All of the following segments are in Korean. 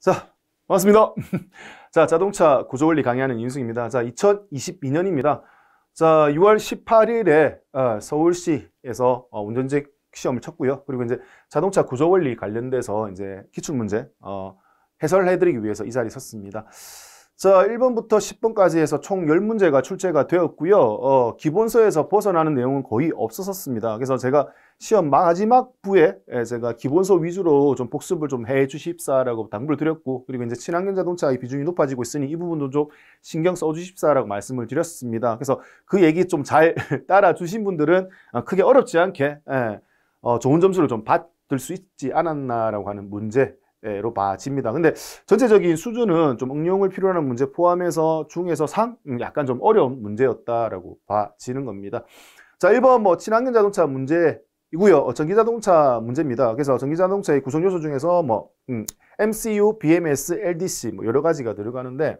자, 반갑습니다. 자, 자동차 구조 원리 강의하는 윤승입니다. 자, 2022년입니다. 자, 6월 18일에 어, 서울시에서 어, 운전직 시험을 쳤고요. 그리고 이제 자동차 구조 원리 관련돼서 이제 기출 문제 어, 해설해 드리기 위해서 이 자리에 섰습니다. 자, 1번부터 10번까지 해서 총 10문제가 출제가 되었고요. 어, 기본서에서 벗어나는 내용은 거의 없었습니다. 그래서 제가 시험 마지막 부에 예, 제가 기본서 위주로 좀 복습을 좀 해 주십사라고 당부를 드렸고 그리고 이제 친환경 자동차의 비중이 높아지고 있으니 이 부분도 좀 신경 써 주십사라고 말씀을 드렸습니다. 그래서 그 얘기 좀 잘 따라 주신 분들은 아, 크게 어렵지 않게 예, 어, 좋은 점수를 좀 받을 수 있지 않았나라고 하는 문제 로 봐집니다. 근데 전체적인 수준은 좀 응용을 필요로 하는 문제 포함해서 중에서 상 음, 약간 좀 어려운 문제였다라고 봐지는 겁니다. 자, 1번 뭐 친환경 자동차 문제이고요. 어, 전기 자동차 문제입니다. 그래서 전기 자동차의 구성 요소 중에서 뭐 음, MCU, BMS, LDC 뭐 여러 가지가 들어가는데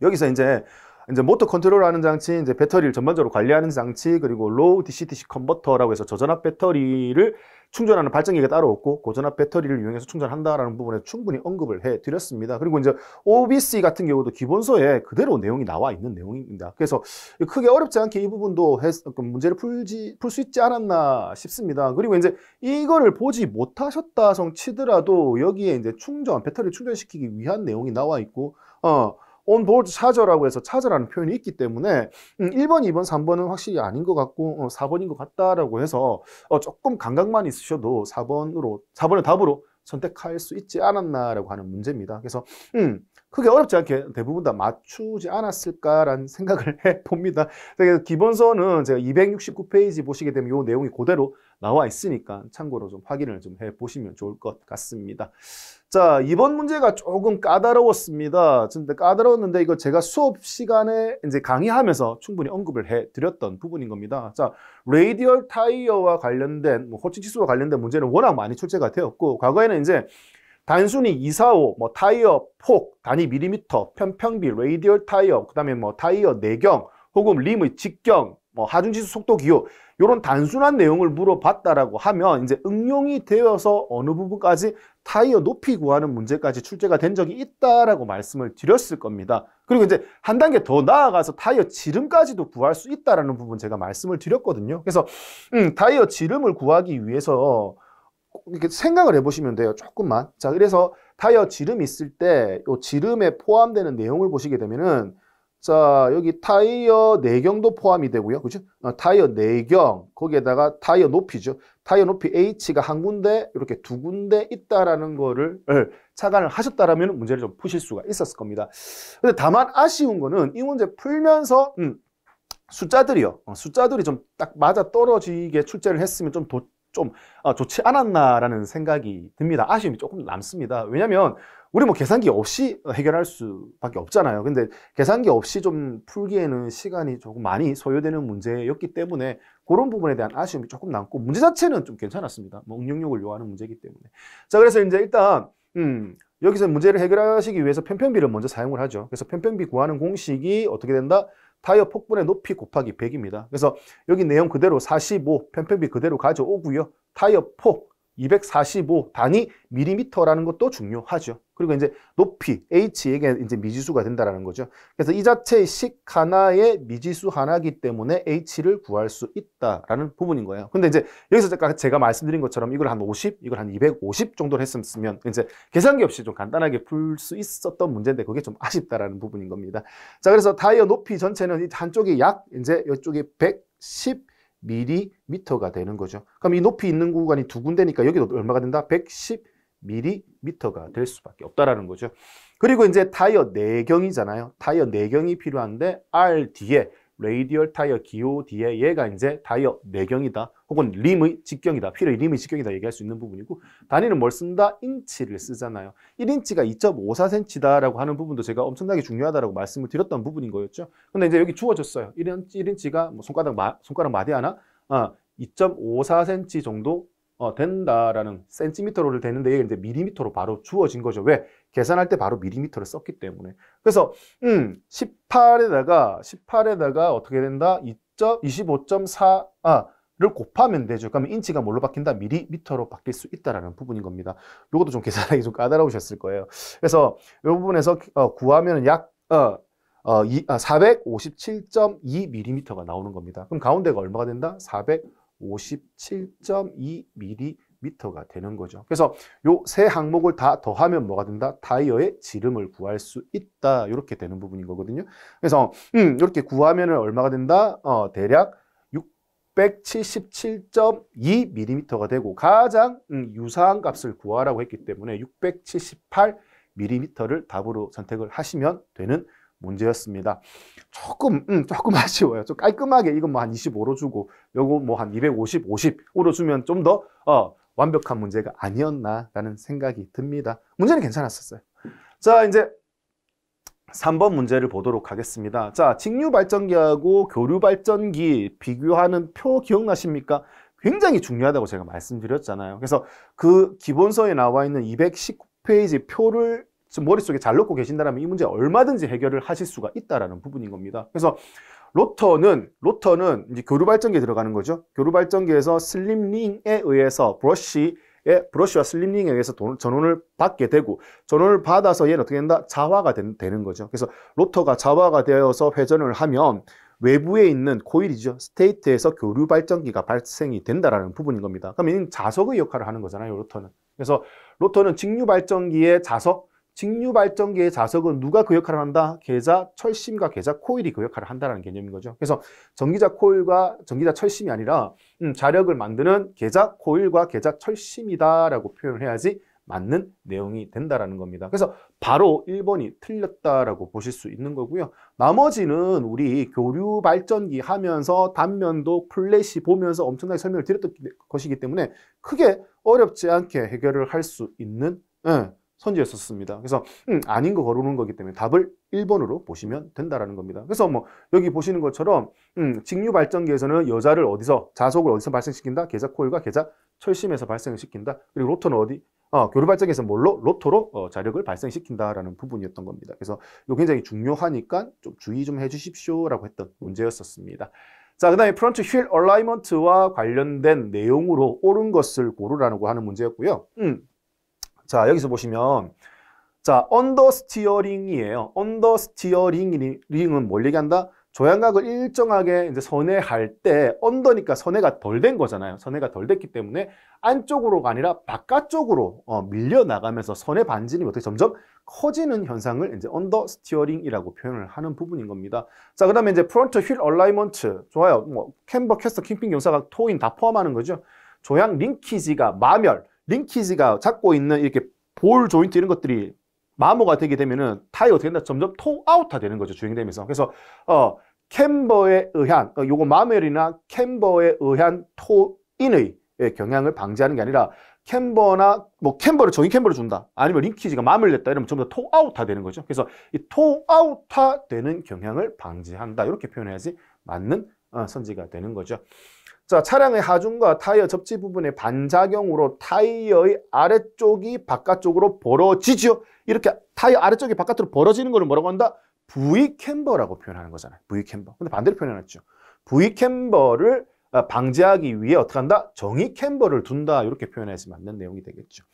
여기서 이제 이제 모터 컨트롤하는 장치, 이제 배터리를 전반적으로 관리하는 장치, 그리고 로우 DC-DC 컨버터라고 해서 저전압 배터리를 충전하는 발전기가 따로 없고 고전압 배터리를 이용해서 충전한다라는 부분에 충분히 언급을 해 드렸습니다. 그리고 이제 OBC 같은 경우도 기본서에 그대로 내용이 나와 있는 내용입니다. 그래서 크게 어렵지 않게 이 부분도 그 문제를 풀지 풀 수 있지 않았나 싶습니다. 그리고 이제 이거를 보지 못하셨다 성 치더라도 여기에 이제 충전 배터리 충전시키기 위한 내용이 나와 있고 어 on board 찾아라고 해서 찾아라는 표현이 있기 때문에 음, 1번, 2번, 3번은 확실히 아닌 것 같고 어, 4번인 것 같다라고 해서 어, 조금 감각만 있으셔도 4번으로 4번을 답으로 선택할 수 있지 않았나라고 하는 문제입니다. 그래서 음, 크게 어렵지 않게 대부분 다 맞추지 않았을까라는 생각을 해봅니다. 그래서 기본서는 제가 269페이지 보시게 되면 이 내용이 그대로 나와 있으니까 참고로 좀 확인을 좀 해보시면 좋을 것 같습니다. 자, 이번 문제가 조금 까다로웠습니다. 근데 까다로웠는데 이거 제가 수업 시간에 이제 강의하면서 충분히 언급을 해드렸던 부분인 겁니다. 자, 레이디얼 타이어와 관련된, 뭐 호칭 치수와 관련된 문제는 워낙 많이 출제가 되었고, 과거에는 이제 단순히 245, 뭐 타이어 폭, 단위 밀리미터 편평비, 레이디얼 타이어, 그 다음에 뭐 타이어 내경, 혹은 림의 직경, 뭐 하중지수 속도 기호 이런 단순한 내용을 물어봤다라고 하면 이제 응용이 되어서 어느 부분까지 타이어 높이 구하는 문제까지 출제가 된 적이 있다라고 말씀을 드렸을 겁니다. 그리고 이제 한 단계 더 나아가서 타이어 지름까지도 구할 수 있다라는 부분 제가 말씀을 드렸거든요. 그래서 음, 타이어 지름을 구하기 위해서 이렇게 생각을 해보시면 돼요. 조금만. 자, 그래서 타이어 지름 이 있을 때 이 지름에 포함되는 내용을 보시게 되면은 자, 여기 타이어 내경도 포함이 되고요. 그죠? 어, 타이어 내경, 거기에다가 타이어 높이죠. 타이어 높이 H가 한 군데, 이렇게 두 군데 있다라는 거를 차관을 예, 하셨다라면 문제를 좀 푸실 수가 있었을 겁니다. 근데 다만 아쉬운 거는 이 문제 풀면서, 음, 숫자들이요. 어, 숫자들이 좀 딱 맞아 떨어지게 출제를 했으면 좀 도, 좀 어, 좋지 않았나라는 생각이 듭니다. 아쉬움이 조금 남습니다. 왜냐면 우리 뭐 계산기 없이 해결할 수밖에 없잖아요. 근데 계산기 없이 좀 풀기에는 시간이 조금 많이 소요되는 문제였기 때문에 그런 부분에 대한 아쉬움이 조금 남고 문제 자체는 좀 괜찮았습니다. 뭐 응용력을 요하는 문제이기 때문에. 자, 그래서 이제 일단 음, 여기서 문제를 해결하시기 위해서 편편비를 먼저 사용을 하죠. 그래서 편편비 구하는 공식이 어떻게 된다? 타이어 폭분의 높이 곱하기 100입니다. 그래서 여기 내용 그대로 45 편편비 그대로 가져오고요. 타이어 폭245 단위 밀리미터라는 것도 중요하죠. 그리고 이제 높이 h 에게 이제 미지수가 된다라는 거죠. 그래서 이 자체의 식 하나의 미지수 하나기 때문에 h를 구할 수 있다라는 부분인 거예요. 근데 이제 여기서 제가, 제가 말씀드린 것처럼 이걸 한 50, 이걸 한 250정도로 했으면 이제 계산기 없이 좀 간단하게 풀 수 있었던 문제인데 그게 좀 아쉽다라는 부분인 겁니다. 자, 그래서 타이어 높이 전체는 이 한쪽이 약 이제 이쪽이 110 밀리미터가 되는 거죠. 그럼 이 높이 있는 구간이 두 군데니까 여기도 얼마가 된다? 110밀리미터가 될 수밖에 없다라는 거죠. 그리고 이제 타이어 4경이잖아요. 타이어 4경이 필요한데 R 뒤에 레이디얼 타이어 기호 뒤에 얘가 이제 타이어 내경이다 네 혹은 림의 직경이다 휠의 림의 직경이다 얘기할 수 있는 부분이고 단위는 뭘 쓴다? 인치를 쓰잖아요 1인치가 2.54cm다 라고 하는 부분도 제가 엄청나게 중요하다라고 말씀을 드렸던 부분인 거였죠 근데 이제 여기 주어졌어요 1인치, 1인치가 뭐 손가락, 마, 손가락 마디 하나 어, 2.54cm 정도 어, 된다라는 센티미터로를 되는데 이제 밀리미터로 바로 주어진 거죠. 왜? 계산할 때 바로 밀리미터를 썼기 때문에. 그래서 음, 18에다가 18에다가 어떻게 된다? 25.4 아, 를 곱하면 되죠. 그러면 인치가 뭘로 바뀐다? 밀리미터로 바뀔 수 있다라는 부분인 겁니다. 요것도좀 계산하기 좀 까다로우셨을 거예요. 그래서 요 부분에서 어, 구하면 약 어, 어, 457.2mm가 아, 나오는 겁니다. 그럼 가운데가 얼마가 된다? 400 57.2mm가 되는 거죠. 그래서 요 세 항목을 다 더하면 뭐가 된다? 타이어의 지름을 구할 수 있다. 이렇게 되는 부분인 거거든요. 그래서 음, 이렇게 구하면 얼마가 된다? 어, 대략 677.2mm가 되고 가장 음, 유사한 값을 구하라고 했기 때문에 678mm를 답으로 선택을 하시면 되는 문제였습니다. 조금, 음, 조금 아쉬워요. 좀 깔끔하게 이건 뭐 한 25로 주고, 요거 뭐 한 250, 50으로 주면 좀 더, 어, 완벽한 문제가 아니었나라는 생각이 듭니다. 문제는 괜찮았었어요. 자, 이제 3번 문제를 보도록 하겠습니다. 자, 직류발전기하고 교류발전기 비교하는 표 기억나십니까? 굉장히 중요하다고 제가 말씀드렸잖아요. 그래서 그 기본서에 나와 있는 219페이지 표를 머릿속에 잘 넣고 계신다면 이 문제 얼마든지 해결을 하실 수가 있다는 부분인 겁니다. 그래서 로터는 로터는 이제 교류 발전기에 들어가는 거죠. 교류 발전기에서 슬림링에 의해서 브러쉬 에 브러쉬와 슬림링에 의해서 돈, 전원을 받게 되고 전원을 받아서 얘는 어떻게 된다? 자화가 된, 되는 거죠. 그래서 로터가 자화가 되어서 회전을 하면 외부에 있는 코일이죠. 스테이트에서 교류 발전기가 발생이 된다라는 부분인 겁니다. 그럼 이는 자석의 역할을 하는 거잖아요, 로터는. 그래서 로터는 직류 발전기의 자석, 직류발전기의 자석은 누가 그 역할을 한다? 계좌 철심과 계좌 코일이 그 역할을 한다는 개념인 거죠. 그래서 전기자 코일과 전기자 철심이 아니라 음, 자력을 만드는 계좌 코일과 계좌 철심이다라고 표현을 해야지 맞는 내용이 된다라는 겁니다. 그래서 바로 1번이 틀렸다라고 보실 수 있는 거고요. 나머지는 우리 교류 발전기 하면서 단면도 플래시 보면서 엄청나게 설명을 드렸던 것이기 때문에 크게 어렵지 않게 해결을 할 수 있는 예, 선지였었습니다. 그래서 음, 아닌 거 거르는 거기 때문에 답을 1번으로 보시면 된다라는 겁니다. 그래서 뭐 여기 보시는 것처럼 음, 직류발전기에서는 여자를 어디서 자속을 어디서 발생시킨다? 계좌 코일과 계좌 철심에서 발생시킨다. 그리고 로터는 어디? 어, 교류발전기에서 뭘로? 로터로 어, 자력을 발생시킨다라는 부분이었던 겁니다. 그래서 이거 굉장히 중요하니까 좀 주의 좀 해주십시오라고 했던 문제였었습니다. 자, 그 다음에 프런트 휠 얼라이먼트와 관련된 내용으로 옳은 것을 고르라고 하는 문제였고요. 음. 자, 여기서 보시면 자, 언더 스티어링이에요. 언더 스티어링은 뭘 얘기한다? 조향각을 일정하게 이제 선회할 때 언더니까 선회가 덜 된 거잖아요. 선회가 덜 됐기 때문에 안쪽으로가 아니라 바깥쪽으로 어, 밀려 나가면서 선회 반지름이 어떻게 점점 커지는 현상을 이제 언더 스티어링이라고 표현을 하는 부분인 겁니다. 자, 그다음에 이제 프론트 휠 얼라이먼트 좋아요. 뭐 캠버 캐스터 킹핑 경사각 토인 다 포함하는 거죠. 조향 링키지가 마멸 링키지가 잡고 있는 이렇게 볼 조인트 이런 것들이 마모가 되게 되면은 타이 어떻게 어 된다? 점점 토아웃화 되는 거죠. 주행 되면서. 그래서 어 캠버에 의한 어, 요거 마멜이나 캠버에 의한 토인의 예, 경향을 방지하는 게 아니라 캠버나 뭐 캠버를 정의 캠버를 준다 아니면 링키지가 마음을 냈다 이러면 점점 다 토아웃화 되는 거죠 그래서 이 토아웃화 되는 경향을 방지한다 이렇게 표현해야지 맞는 어, 선지가 되는 거죠 자, 차량의 하중과 타이어 접지 부분의 반작용으로 타이어의 아래쪽이 바깥쪽으로 벌어지죠. 이렇게 타이어 아래쪽이 바깥으로 벌어지는 거를 뭐라고 한다? V 캠버라고 표현하는 거잖아요. V 캠버. 근데 반대로 표현했죠. V 캠버를 아, 방지하기 위해 어떻게 한다? 정의 캠버를 둔다. 이렇게 표현했으면 맞는 내용이 되겠죠.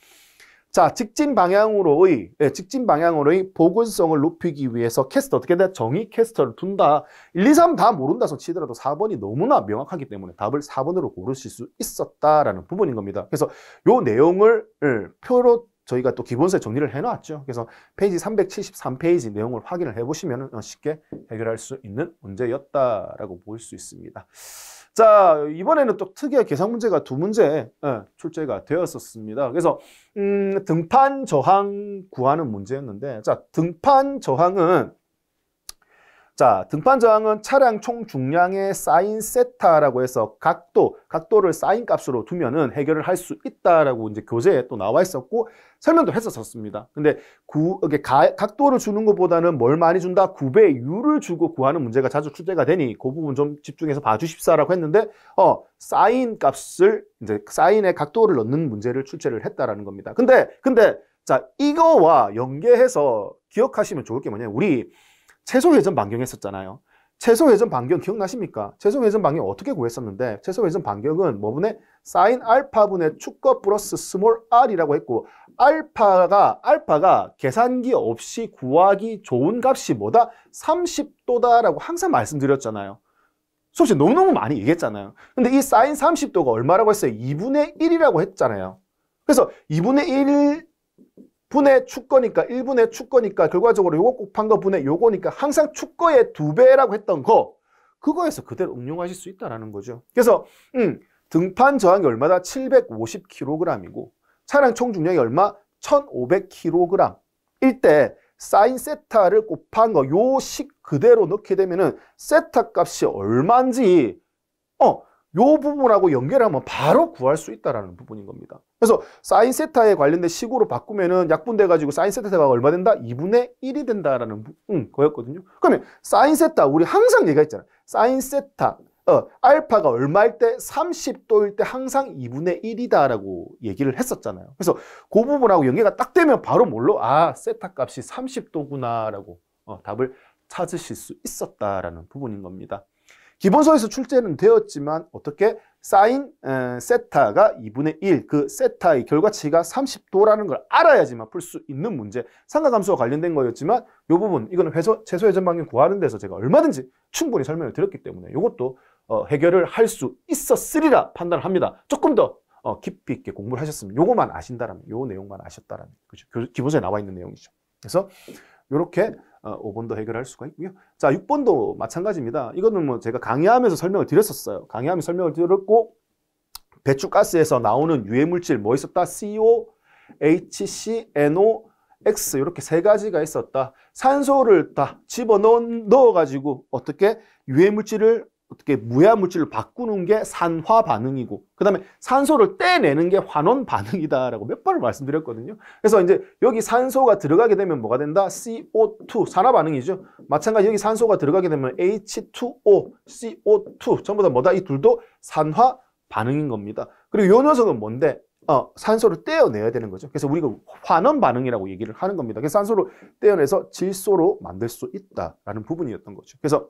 자, 직진 방향으로의, 예, 직진 방향으로의 보건성을 높이기 위해서 캐스터, 어떻게 돼? 정의 캐스터를 둔다. 1, 2, 3 다 모른다 서 치더라도 4번이 너무나 명확하기 때문에 답을 4번으로 고르실 수 있었다라는 부분인 겁니다. 그래서 요 내용을 예, 표로 저희가 또 기본서에 정리를 해놨죠. 그래서 페이지 373페이지 내용을 확인을 해보시면 어, 쉽게 해결할 수 있는 문제였다라고 볼 수 있습니다. 자, 이번에는 또 특이한 계산 문제가 두 문제 예, 출제가 되었었습니다. 그래서 음, 등판 저항 구하는 문제였는데 자, 등판 저항은 자, 등판 저항은 차량 총 중량의 사인 세타라고 해서 각도, 각도를 사인 값으로 두면은 해결을 할 수 있다라고 이제 교재에 또 나와 있었고 설명도 했었었습니다. 근데 구, 이게 가, 각도를 주는 것보다는 뭘 많이 준다? 구배율을 주고 구하는 문제가 자주 출제가 되니 그 부분 좀 집중해서 봐주십사라고 했는데 어, 사인 값을 이제 사인의 각도를 넣는 문제를 출제를 했다라는 겁니다. 근데 근데 자, 이거와 연계해서 기억하시면 좋을 게 뭐냐면 우리 최소회전 반경 했었잖아요. 최소회전 반경 기억나십니까? 최소회전 반경 어떻게 구했었는데 최소회전 반경은 뭐분의 사인 알파분의 축거 플러스 스몰 r이라고 했고 알파가 알파가 계산기 없이 구하기 좋은 값이 뭐다? 30도다라고 항상 말씀드렸잖아요. 수없이 너무너무 많이 얘기했잖아요. 근데 이 사인 30도가 얼마라고 했어요? 2분의 1이라고 했잖아요. 그래서 2분의 1 분의 축거니까 1분의 축거니까 결과적으로 요거 곱한 거 분의 요거니까 항상 축거의 두 배라고 했던 거 그거에서 그대로 응용하실 수 있다라는 거죠. 그래서 음, 등판 저항이 얼마다? 750kg이고 차량 총 중량이 얼마? 1500kg 일때 사인 세타를 곱한 거 요 식 그대로 넣게 되면은 세타 값이 얼마인지 어요 부분하고 연결하면 바로 구할 수있다는 부분인 겁니다. 그래서 사인 세타에 관련된 식으로 바꾸면은 약분돼 가지고 사인 세타가 얼마 된다? 2분의 1이 된다라는 응, 거였거든요. 그러면 사인 세타 우리 항상 얘기했잖아요. 사인 세타 어, 알파가 얼마일 때 30도일 때 항상 2분의 1이다라고 얘기를 했었잖아요. 그래서 그 부분하고 연계가 딱 되면 바로 뭘로 아 세타 값이 30도구나라고 어, 답을 찾으실 수 있었다라는 부분인 겁니다. 기본서에서 출제는 되었지만 어떻게 사인 세타가 2분의 1, 그 세타의 결과치가 30도라는 걸 알아야지만 풀 수 있는 문제 상가감소와 관련된 거였지만 이 부분, 이거는 회소, 최소의 전방향 구하는 데서 제가 얼마든지 충분히 설명을 드렸기 때문에 이것도 어, 해결을 할 수 있었으리라 판단을 합니다 조금 더 어, 깊이 있게 공부를 하셨으면 요것만 아신다라면 요 내용만 아셨다라면 그죠? 기본서에 나와 있는 내용이죠 그래서 이렇게 5번도 어, 해결할 수가 있고요. 자, 6번도 마찬가지입니다. 이거는 뭐 제가 강의하면서 설명을 드렸었어요. 강의하면서 설명을 드렸고 배추가스에서 나오는 유해물질 뭐 있었다? CO, HCNO, X 이렇게 세 가지가 있었다. 산소를 다 집어넣어가지고 어떻게 유해물질을 어떻게 무해물질을 바꾸는 게 산화 반응이고 그 다음에 산소를 떼내는 게 환원 반응이다라고 몇 번을 말씀드렸거든요. 그래서 이제 여기 산소가 들어가게 되면 뭐가 된다? CO2, 산화 반응이죠. 마찬가지 여기 산소가 들어가게 되면 H2O, CO2 전부 다 뭐다? 이 둘도 산화 반응인 겁니다. 그리고 요 녀석은 뭔데? 어, 산소를 떼어내야 되는 거죠. 그래서 우리가 환원 반응이라고 얘기를 하는 겁니다. 그래서 산소를 떼어내서 질소로 만들 수 있다라는 부분이었던 거죠. 그래서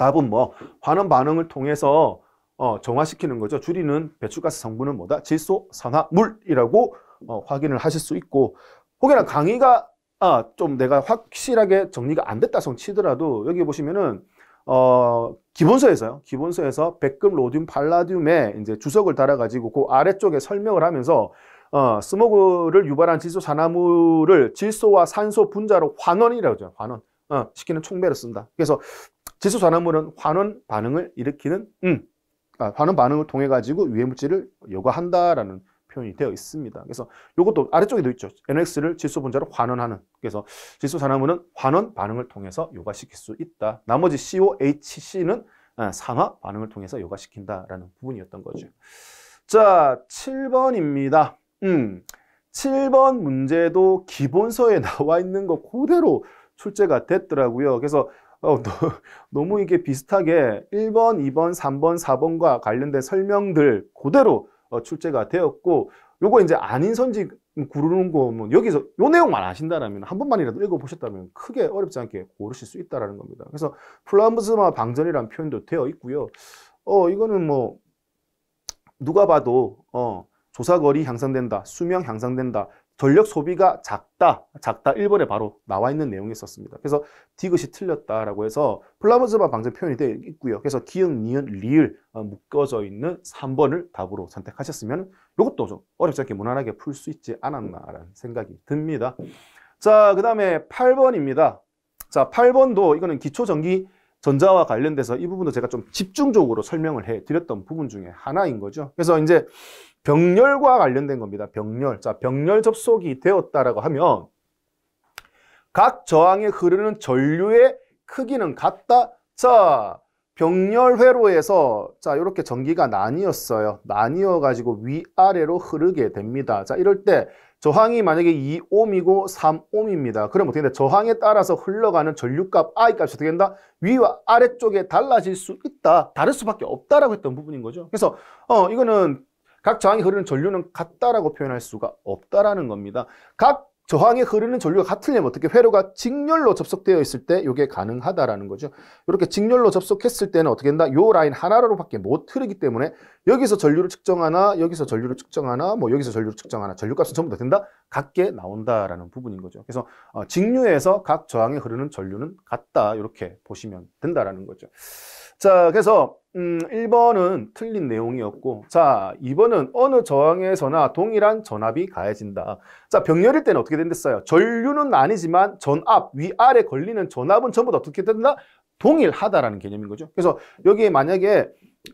답은 뭐 환원 반응을 통해서 어, 정화시키는 거죠. 줄이는 배출가스 성분은 뭐다? 질소, 산화, 물이라고 어, 확인을 하실 수 있고 혹여나 강의가 아, 좀 내가 확실하게 정리가 안 됐다 성 치더라도 여기 보시면은 어, 기본서에서요. 기본서에서 백금 로듐 팔라듐에 이제 주석을 달아가지고 그 아래쪽에 설명을 하면서 어, 스모그를 유발한 질소 산화물을 질소와 산소 분자로 환원이라고 하죠. 환원. 어, 시키는 총매를 쓴다. 그래서 질소 산화물은 환원 반응을 일으키는 음, 아, 환원 반응을 통해 가지고 유해 물질을 여과한다라는 표현이 되어 있습니다. 그래서 이것도 아래쪽에도 있죠. NX를 질소 분자로 환원하는. 그래서 질소 산화물은 환원 반응을 통해서 요가시킬 수 있다. 나머지 COHC는 산화 아, 반응을 통해서 요가시킨다라는 부분이었던 거죠. 자, 7번입니다. 음, 7번 문제도 기본서에 나와 있는 거 그대로 출제가 됐더라고요. 그래서 어, 너, 너무 이게 비슷하게 1번, 2번, 3번, 4번과 관련된 설명들 그대로 어, 출제가 되었고 요거 이제 아닌 선지 구르는 거면 뭐 여기서 요 내용만 아신다면 한 번만이라도 읽어보셨다면 크게 어렵지 않게 고르실 수 있다는 겁니다. 그래서 플라브스마 방전이라는 표현도 되어 있고요. 어 이거는 뭐 누가 봐도 어 조사거리 향상된다, 수명 향상된다, 전력 소비가 작다, 작다 1번에 바로 나와 있는 내용이 있었습니다. 그래서 디귿이 틀렸다라고 해서 플라보즈만 방정 표현이 되어 있고요. 그래서 기응, 니은, 리을 어, 묶어져 있는 3번을 답으로 선택하셨으면 이것도 좀 어렵지 않게 무난하게 풀 수 있지 않았나라는 생각이 듭니다. 자, 그 다음에 8번입니다. 자, 8번도 이거는 기초전기 전자와 관련돼서 이 부분도 제가 좀 집중적으로 설명을 해 드렸던 부분 중에 하나인 거죠. 그래서 이제 병렬과 관련된 겁니다. 병렬. 자, 병렬 접속이 되었다라고 하면 각 저항에 흐르는 전류의 크기는 같다. 자, 병렬 회로에서 자, 이렇게 전기가 나뉘었어요. 나뉘어 가지고 위아래로 흐르게 됩니다. 자, 이럴 때 저항이 만약에 2옴이고 3옴입니다. 그럼 어떻게 돼? 저항에 따라서 흘러가는 전류값 I 값이 어떻게 된다? 위와 아래쪽에 달라질 수 있다. 다를 수밖에 없다라고 했던 부분인 거죠. 그래서 어 이거는 각 저항이 흐르는 전류는 같다라고 표현할 수가 없다라는 겁니다. 각 저항에 흐르는 전류가 같으려면 어떻게 회로가 직렬로 접속되어 있을 때 이게 가능하다라는 거죠. 이렇게 직렬로 접속했을 때는 어떻게 된다? 요 라인 하나로밖에 못 흐르기 때문에 여기서 전류를 측정하나, 여기서 전류를 측정하나, 뭐 여기서 전류를 측정하나, 전류값은 전부 다 된다? 같게 나온다라는 부분인 거죠. 그래서 어, 직류에서 각 저항에 흐르는 전류는 같다. 이렇게 보시면 된다라는 거죠. 자, 그래서 음, 1번은 틀린 내용이었고 자, 2번은 어느 저항에서나 동일한 전압이 가해진다. 자, 병렬일 때는 어떻게 된댔어요? 전류는 아니지만 전압, 위아래 걸리는 전압은 전부 다 어떻게 된다? 동일하다라는 개념인 거죠. 그래서 여기에 만약에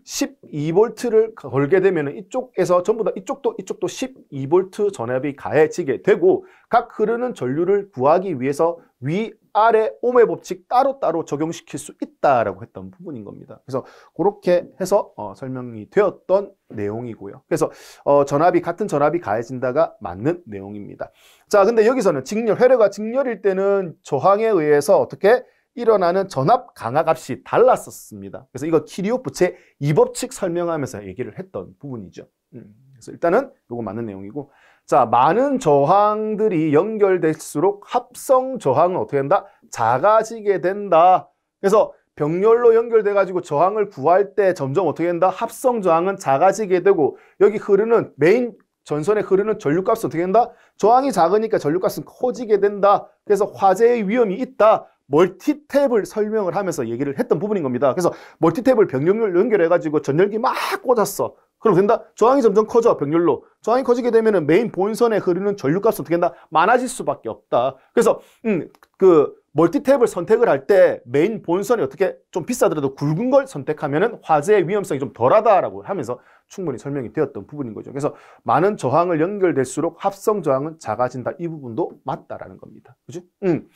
12V를 걸게 되면 이쪽에서 전부 다 이쪽도 이쪽도 12V 전압이 가해지게 되고 각 흐르는 전류를 구하기 위해서 위아래 오의 법칙 따로따로 적용시킬 수 있다라고 했던 부분인 겁니다. 그래서 그렇게 해서 어, 설명이 되었던 내용이고요. 그래서 어, 전압이 같은 전압이 가해진다가 맞는 내용입니다. 자, 근데 여기서는 직렬, 회로가 직렬일 때는 저항에 의해서 어떻게 일어나는 전압 강화값이 달랐었습니다. 그래서 이거 키리오프 체2법칙 설명하면서 얘기를 했던 부분이죠. 음, 그래서 일단은 이거 맞는 내용이고 자, 많은 저항들이 연결될수록 합성 저항은 어떻게 된다? 작아지게 된다. 그래서 병렬로 연결돼 가지고 저항을 구할 때 점점 어떻게 된다? 합성 저항은 작아지게 되고 여기 흐르는 메인 전선에 흐르는 전류값은 어떻게 된다? 저항이 작으니까 전류값은 커지게 된다. 그래서 화재의 위험이 있다. 멀티탭을 설명을 하면서 얘기를 했던 부분인 겁니다. 그래서 멀티탭을 병렬로 연결해가지고 전열기 막 꽂았어. 그럼 된다? 저항이 점점 커져, 병렬로. 저항이 커지게 되면 메인 본선에 흐르는 전류값은 어떻게 된다? 많아질 수밖에 없다. 그래서 음, 그 멀티탭을 선택을 할 때 메인 본선이 어떻게 좀 비싸더라도 굵은 걸 선택하면 화재의 위험성이 좀 덜하다라고 하면서 충분히 설명이 되었던 부분인 거죠. 그래서 많은 저항을 연결될수록 합성 저항은 작아진다. 이 부분도 맞다라는 겁니다. 그죠? 음.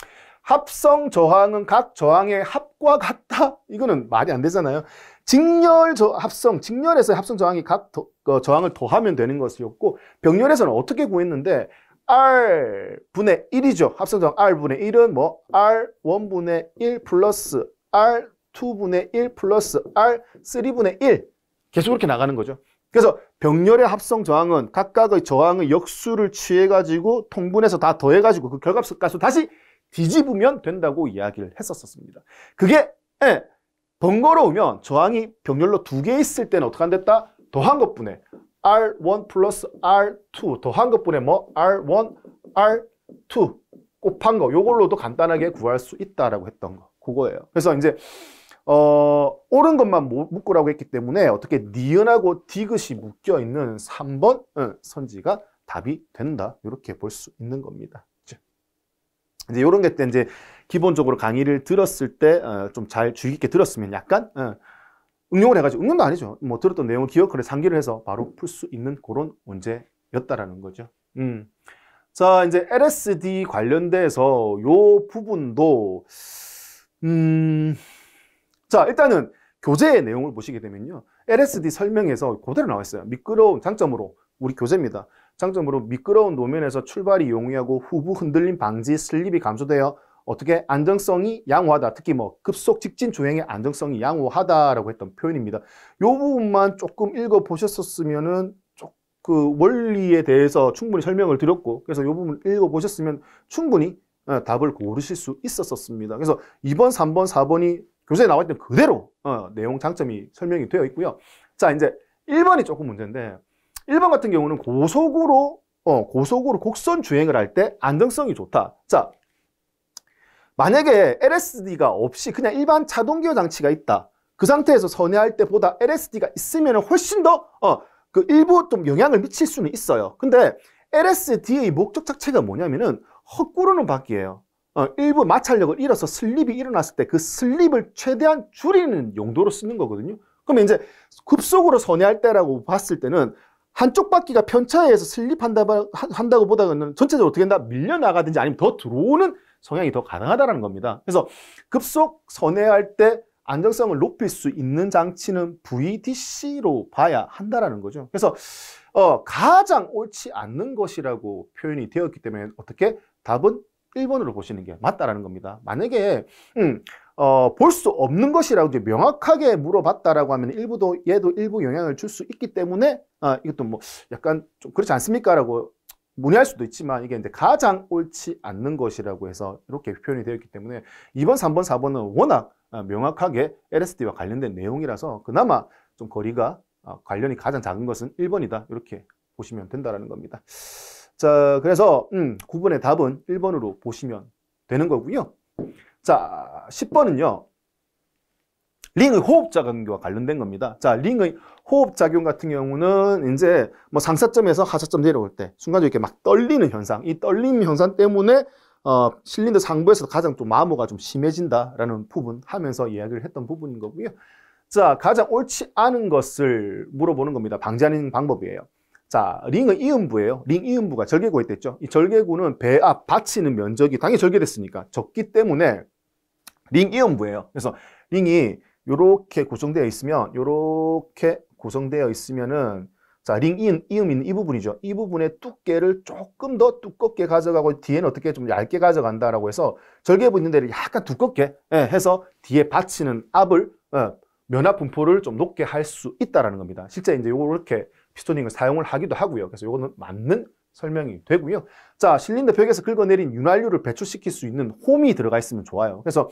합성 저항은 각 저항의 합과 같다? 이거는 말이 안 되잖아요. 직렬 저, 합성, 직렬에서 합성 저항이 각 도, 어, 저항을 더하면 되는 것이었고 병렬에서는 어떻게 구했는데 R분의 1이죠. 합성 저항 R분의 1은 뭐 R1분의 1 플러스 R2분의 1 플러스 R3분의 1 계속 이렇게 나가는 거죠. 그래서 병렬의 합성 저항은 각각의 저항의 역수를 취해가지고 통분해서 다 더해가지고 그 결합값을 다시 뒤집으면 된다고 이야기를 했었습니다. 그게 예, 번거로우면 저항이 병렬로 두 개 있을 때는 어떻게 안 됐다? 더한 것뿐에 R1 플러스 R2 더한 것뿐에뭐 R1, R2 곱한 거 요걸로도 간단하게 구할 수 있다라고 했던 거 그거예요. 그래서 이제 어, 옳은 것만 묶으라고 했기 때문에 어떻게 니은하고 디귿이 묶여 있는 3번 응, 선지가 답이 된다. 이렇게 볼 수 있는 겁니다. 이제 요런게 때 이제 기본적으로 강의를 들었을 때 좀잘 어, 주의 깊게 들었으면 약간 어, 응용을 해가지고 응용도 아니죠. 뭐 들었던 내용을 기억을 해서 상기를 해서 바로 풀 수 있는 그런 문제였다라는 거죠. 음. 자 이제 LSD 관련돼서 요 부분도 음. 자 일단은 교재의 내용을 보시게 되면요. LSD 설명에서 그대로 나와 있어요. 미끄러운 장점으로 우리 교재입니다. 장점으로 미끄러운 노면에서 출발이 용이하고 후부 흔들림 방지, 슬립이 감소되어 어떻게 안정성이 양호하다. 특히 뭐 급속 직진 주행의 안정성이 양호하다라고 했던 표현입니다. 이 부분만 조금 읽어보셨었으면은 그 원리에 대해서 충분히 설명을 드렸고 그래서 이 부분 읽어보셨으면 충분히 어, 답을 고르실 수 있었었습니다. 그래서 2번, 3번, 4번이 교재에 나와 있던 그대로 어, 내용 장점이 설명이 되어 있고요. 자 이제 1번이 조금 문제인데 1번 같은 경우는 고속으로 어, 고속으로 곡선 주행을 할 때 안정성이 좋다. 자 만약에 LSD가 없이 그냥 일반 자동기어 장치가 있다. 그 상태에서 선회할 때보다 LSD가 있으면 훨씬 더 어, 그 일부 좀 영향을 미칠 수는 있어요. 근데 LSD의 목적 자체가 뭐냐면은 헛구르는 바퀴예요. 어, 일부 마찰력을 잃어서 슬립이 일어났을 때 그 슬립을 최대한 줄이는 용도로 쓰는 거거든요. 그러면 이제 급속으로 선회할 때라고 봤을 때는 한쪽 바퀴가 편차에 의해서 슬립한다 한다고 보다는 전체적으로 어떻게 된다? 밀려나가든지 아니면 더 들어오는 성향이 더 가능하다는 겁니다. 그래서 급속 선회할 때 안정성을 높일 수 있는 장치는 VDC로 봐야 한다는 거죠. 그래서 어, 가장 옳지 않는 것이라고 표현이 되었기 때문에 어떻게 답은 1번으로 보시는 게 맞다라는 겁니다. 만약에 음, 어, 볼 수 없는 것이라고 이제 명확하게 물어봤다라고 하면 일부도 얘도 일부 영향을 줄 수 있기 때문에 아, 이것도 뭐 약간 좀 그렇지 않습니까라고 문의할 수도 있지만 이게 이제 가장 옳지 않는 것이라고 해서 이렇게 표현이 되어 있기 때문에 2번, 3번, 4번은 워낙 아, 명확하게 LSD와 관련된 내용이라서 그나마 좀 거리가 아, 관련이 가장 작은 것은 1번이다 이렇게 보시면 된다는 겁니다 자 그래서 음, 9번의 답은 1번으로 보시면 되는 거고요 자 10번은요 링의 호흡작용과 관련된 겁니다. 자, 링의 호흡작용 같은 경우는 이제 뭐 상사점에서 하사점 내려올 때 순간적으로 이렇게 막 떨리는 현상, 이 떨림 현상 때문에 어, 실린더 상부에서 가장 또 마모가 좀 심해진다라는 부분 하면서 이야기를 했던 부분인 거고요. 자, 가장 옳지 않은 것을 물어보는 겁니다. 방지하는 방법이에요. 자, 링은 이음부예요. 링 이음부가 절개구에 있댔죠. 이 절개구는 배 앞 받치는 면적이 당연히 절개됐으니까 적기 때문에 링 이음부예요. 그래서 링이 요렇게 구성되어 있으면 요렇게 구성되어 있으면은 자, 링 이음, 이음 있는 이 부분이죠. 이 부분의 두께를 조금 더 두껍게 가져가고 뒤에는 어떻게 좀 얇게 가져간다라고 해서 절개부 있는 데를 약간 두껍게 예, 해서 뒤에 받치는 압을 예, 면압 분포를 좀 높게 할 수 있다라는 겁니다. 실제 이제 요렇게 피스토닝을 사용을 하기도 하고요. 그래서 요거는 맞는 설명이 되고요. 자, 실린더 벽에서 긁어내린 윤활유를 배출시킬 수 있는 홈이 들어가 있으면 좋아요. 그래서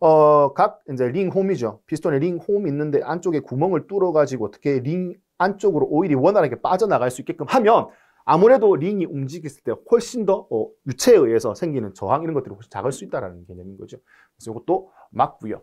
어, 각 이제 링홈이죠. 피스톤에 링홈 이 있는데 안쪽에 구멍을 뚫어가지고 어떻게 링 안쪽으로 오일이 원활하게 빠져나갈 수 있게끔 하면 아무래도 링이 움직였을 때 훨씬 더 어, 유체에 의해서 생기는 저항 이런 것들이 훨씬 작을 수 있다는 라 개념인 거죠. 그래서 이것도 맞고요.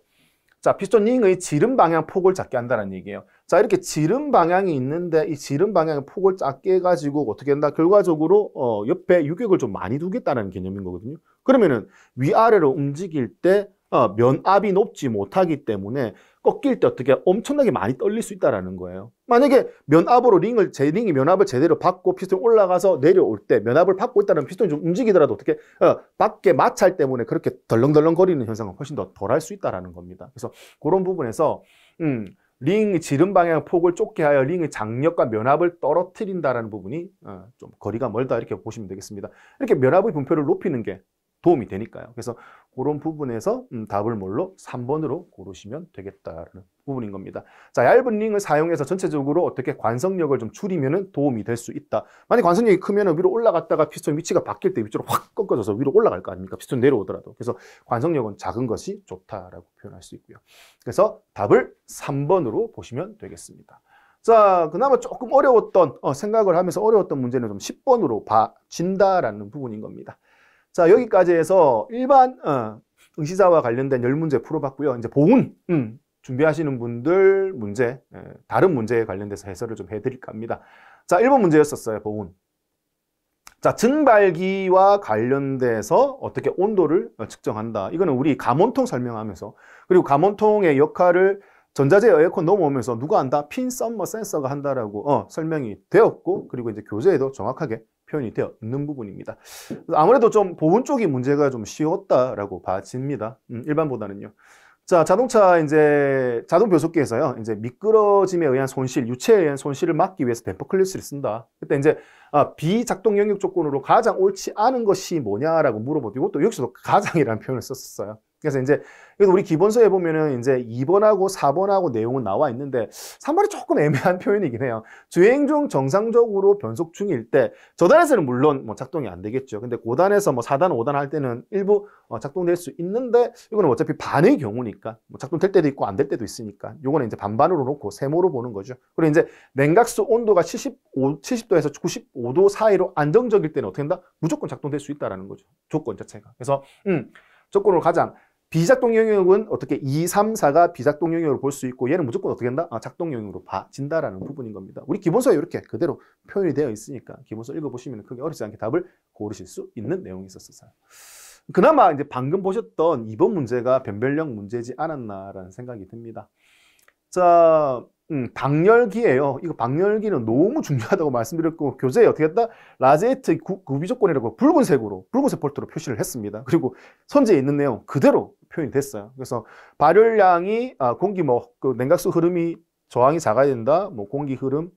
자, 피스톤링의 지름 방향 폭을 작게 한다는 얘기예요. 자, 이렇게 지름 방향이 있는데 이 지름 방향의 폭을 작게 해가지고 어떻게 된다? 결과적으로 어, 옆에 유격을 좀 많이 두겠다는 개념인 거거든요. 그러면은 위아래로 움직일 때 어, 면압이 높지 못하기 때문에 꺾일 때 어떻게 엄청나게 많이 떨릴 수 있다라는 거예요. 만약에 면압으로 링을 제 링이 면압을 제대로 받고 피스톤 올라가서 내려올 때 면압을 받고 있다는 피스톤이 좀 움직이더라도 어떻게 어, 밖에 마찰 때문에 그렇게 덜렁덜렁 거리는 현상은 훨씬 더덜할수 있다라는 겁니다. 그래서 그런 부분에서 음, 링 지름 방향 폭을 좁게 하여 링의 장력과 면압을 떨어뜨린다라는 부분이 어, 좀 거리가 멀다 이렇게 보시면 되겠습니다. 이렇게 면압의 분표를 높이는 게 도움이 되니까요. 그래서 그런 부분에서 음, 답을 뭘로? 3번으로 고르시면 되겠다는 부분인 겁니다. 자, 얇은 링을 사용해서 전체적으로 어떻게 관성력을 좀 줄이면 도움이 될 수 있다. 만약 관성력이 크면 위로 올라갔다가 피스톤 위치가 바뀔 때위쪽로확 꺾어져서 위로 올라갈 거 아닙니까? 피스톤 내려오더라도. 그래서 관성력은 작은 것이 좋다라고 표현할 수 있고요. 그래서 답을 3번으로 보시면 되겠습니다. 자, 그나마 조금 어려웠던, 어, 생각을 하면서 어려웠던 문제는 좀 10번으로 봐진다라는 부분인 겁니다. 자, 여기까지 해서 일반 어, 응시자와 관련된 열문제 풀어봤고요. 이제 보훈 음, 준비하시는 분들 문제, 에, 예, 다른 문제에 관련돼서 해설을 좀 해드릴까 합니다. 자, 1번 문제였었어요, 보훈. 자, 증발기와 관련돼서 어떻게 온도를 어, 측정한다. 이거는 우리 감온통 설명하면서 그리고 감온통의 역할을 전자제 에어컨 넘어오면서 누가 한다? 핀 썸머 센서가 한다라고 어, 설명이 되었고 그리고 이제 교재에도 정확하게 표현이 되어 있는 부분입니다. 아무래도 좀 보온 쪽이 문제가 좀 쉬웠다라고 봐집니다. 음, 일반보다는요. 자, 자동차 이제 자동 변속기에서요. 이제 미끄러짐에 의한 손실, 유체에 의한 손실을 막기 위해서 댐퍼 클리스를 쓴다. 그때 이제 아, 비작동 영역 조건으로 가장 옳지 않은 것이 뭐냐라고 물어보고 이것도 역시도 가장이라는 표현을 썼었어요. 그래서 이제 그래서 우리 기본서에 보면은 이제 2번하고 4번하고 내용은 나와 있는데 3번이 조금 애매한 표현이긴 해요. 주행 중 정상적으로 변속 중일 때 저단에서는 물론 뭐 작동이 안 되겠죠. 근데 고단에서 뭐 4단, 5단 할 때는 일부 어 작동될 수 있는데 이거는 어차피 반의 경우니까 뭐 작동될 때도 있고 안 될 때도 있으니까 이거는 이제 반반으로 놓고 세모로 보는 거죠. 그리고 이제 냉각수 온도가 75, 70도에서 95도 사이로 안정적일 때는 어떻게 된다? 무조건 작동될 수 있다라는 거죠. 조건 자체가. 그래서 음, 조건으로 가장 비작동 영역은 어떻게 2, 3, 4가 비작동 영역으로 볼 수 있고 얘는 무조건 어떻게 한다? 아, 작동 영역으로 봐진다라는 부분인 겁니다. 우리 기본서에 이렇게 그대로 표현이 되어 있으니까 기본서 읽어보시면 크게 어렵지 않게 답을 고르실 수 있는 내용이 있었어요. 그나마 이제 방금 보셨던 이번 문제가 변별력 문제지 않았나라는 생각이 듭니다. 자, 음, 박열기예요. 이거 박열기는 너무 중요하다고 말씀드렸고 교재에 어떻게 했다? 라제트 구비조건이라고 붉은색으로 붉은색 볼트로 표시를 했습니다. 그리고 선제에 있는 내용 그대로 표현이 됐어요. 그래서 발열량이 아, 공기 뭐그 냉각수 흐름이 저항이 작아야 된다. 뭐 공기 흐름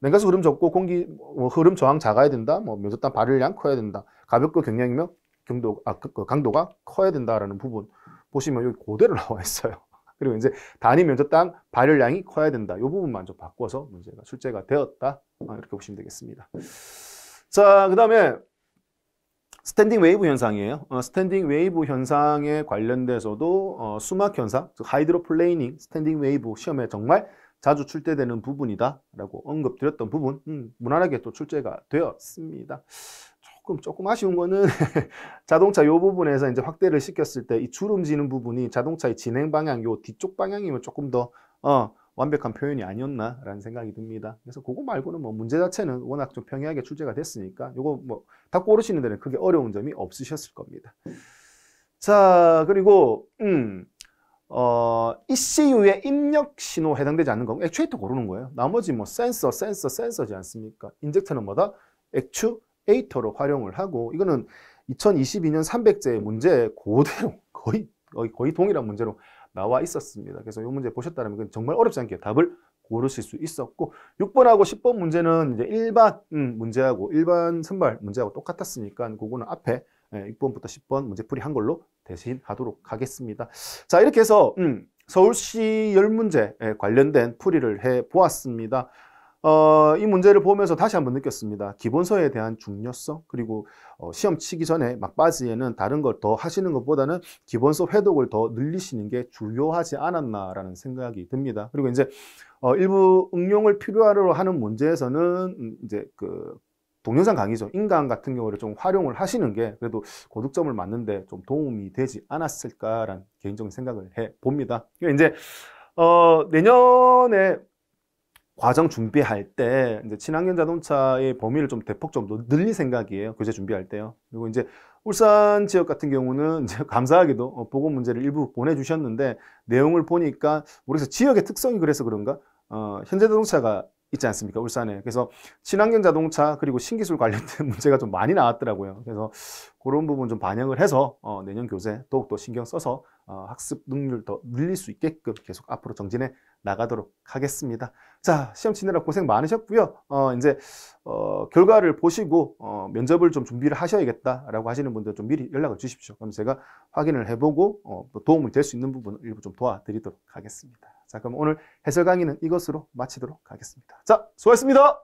냉각수 흐름 적고 공기 뭐, 흐름 저항 작아야 된다. 뭐 면적당 발열량 커야 된다. 가볍고 경량이면 경도 아, 그, 그 강도가 커야 된다라는 부분 보시면 여기 그대로 나와 있어요. 그리고 이제 단위 면적 땅 발열량이 커야 된다. 이 부분만 좀 바꿔서 문제가 출제가 되었다. 아, 이렇게 보시면 되겠습니다. 자, 그 다음에 스탠딩 웨이브 현상이에요. 어, 스탠딩 웨이브 현상에 관련돼서도 어, 수막 현상, 즉 하이드로플레이닝, 스탠딩 웨이브 시험에 정말 자주 출제되는 부분이다라고 언급드렸던 부분 음, 무난하게 또 출제가 되었습니다. 조금 조금 아쉬운 거는 자동차 요 부분에서 이제 확대를 시켰을 때 이 주름 지는 부분이 자동차의 진행 방향 요 뒤쪽 방향이면 조금 더 어, 완벽한 표현이 아니었나라는 생각이 듭니다. 그래서 그거 말고는 뭐 문제 자체는 워낙 좀 평이하게 출제가 됐으니까 요거 뭐 다 고르시는 데는 크게 어려운 점이 없으셨을 겁니다. 자 그리고 음. 어, ECU의 입력 신호 해당되지 않는 거고 액추에이터 고르는 거예요. 나머지 뭐 센서, 센서, 센서지 않습니까? 인젝터는 뭐다? 액추, 에이터로 활용을 하고 이거는 2022년 3 0 0제 문제 고대로 거의, 거의 거의 동일한 문제로 나와 있었습니다. 그래서 이 문제 보셨다면 이건 정말 어렵지 않게 답을 고르실 수 있었고 6번하고 10번 문제는 이제 일반 음, 문제하고 일반 선발 문제하고 똑같았으니까 그거는 앞에 6번부터 예, 10번 문제풀이 한 걸로 대신하도록 하겠습니다. 자 이렇게 해서 음, 서울시 열문제 예, 관련된 풀이를 해보았습니다. 어, 이 문제를 보면서 다시 한번 느꼈습니다. 기본서에 대한 중요성 그리고 어, 시험 치기 전에 막바지에는 다른 걸 더 하시는 것보다는 기본서 회독을 더 늘리시는 게 중요하지 않았나라는 생각이 듭니다. 그리고 이제 어, 일부 응용을 필요로 하 하는 문제에서는 음, 이제 그 동영상 강의죠. 인강 같은 경우를 좀 활용을 하시는 게 그래도 고득점을 맞는데 좀 도움이 되지 않았을까라는 개인적인 생각을 해 봅니다. 그러니까 이제 어, 내년에 과정 준비할 때 이제 친환경 자동차의 범위를 좀 대폭 좀 늘릴 생각이에요. 교재 준비할 때요. 그리고 이제 울산 지역 같은 경우는 이제 감사하게도 어, 보고 문제를 일부 보내주셨는데 내용을 보니까 모르겠어 지역의 특성이 그래서 그런가 어, 현재 자동차가 있지 않습니까 울산에 그래서 친환경 자동차 그리고 신기술 관련된 문제가 좀 많이 나왔더라고요 그래서 그런 부분 좀 반영을 해서 어, 내년 교재 더욱더 신경 써서 어, 학습 능률 더 늘릴 수 있게끔 계속 앞으로 정진해 나가도록 하겠습니다. 자, 시험 치느라 고생 많으셨고요. 어, 이제 어, 결과를 보시고 어, 면접을 좀 준비를 하셔야겠다라고 하시는 분들 좀 미리 연락을 주십시오. 그럼 제가 확인을 해보고 어, 뭐 도움이 될 수 있는 부분 일부 좀 도와드리도록 하겠습니다. 자, 그럼 오늘 해설 강의는 이것으로 마치도록 하겠습니다. 자, 수고하셨습니다.